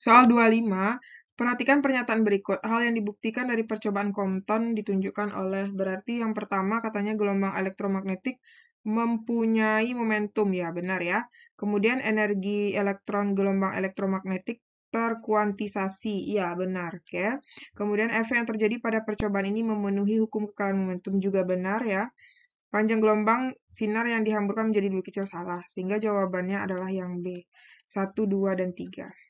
Soal 25, perhatikan pernyataan berikut. Hal yang dibuktikan dari percobaan Compton ditunjukkan oleh berarti yang pertama katanya gelombang elektromagnetik mempunyai momentum ya, benar ya. Kemudian energi elektron gelombang elektromagnetik terkuantisasi. Ya, benar. ya. Kemudian efek yang terjadi pada percobaan ini memenuhi hukum kekalan momentum juga benar ya. Panjang gelombang sinar yang dihamburkan menjadi lebih kecil salah, sehingga jawabannya adalah yang B, 1, 2, dan 3.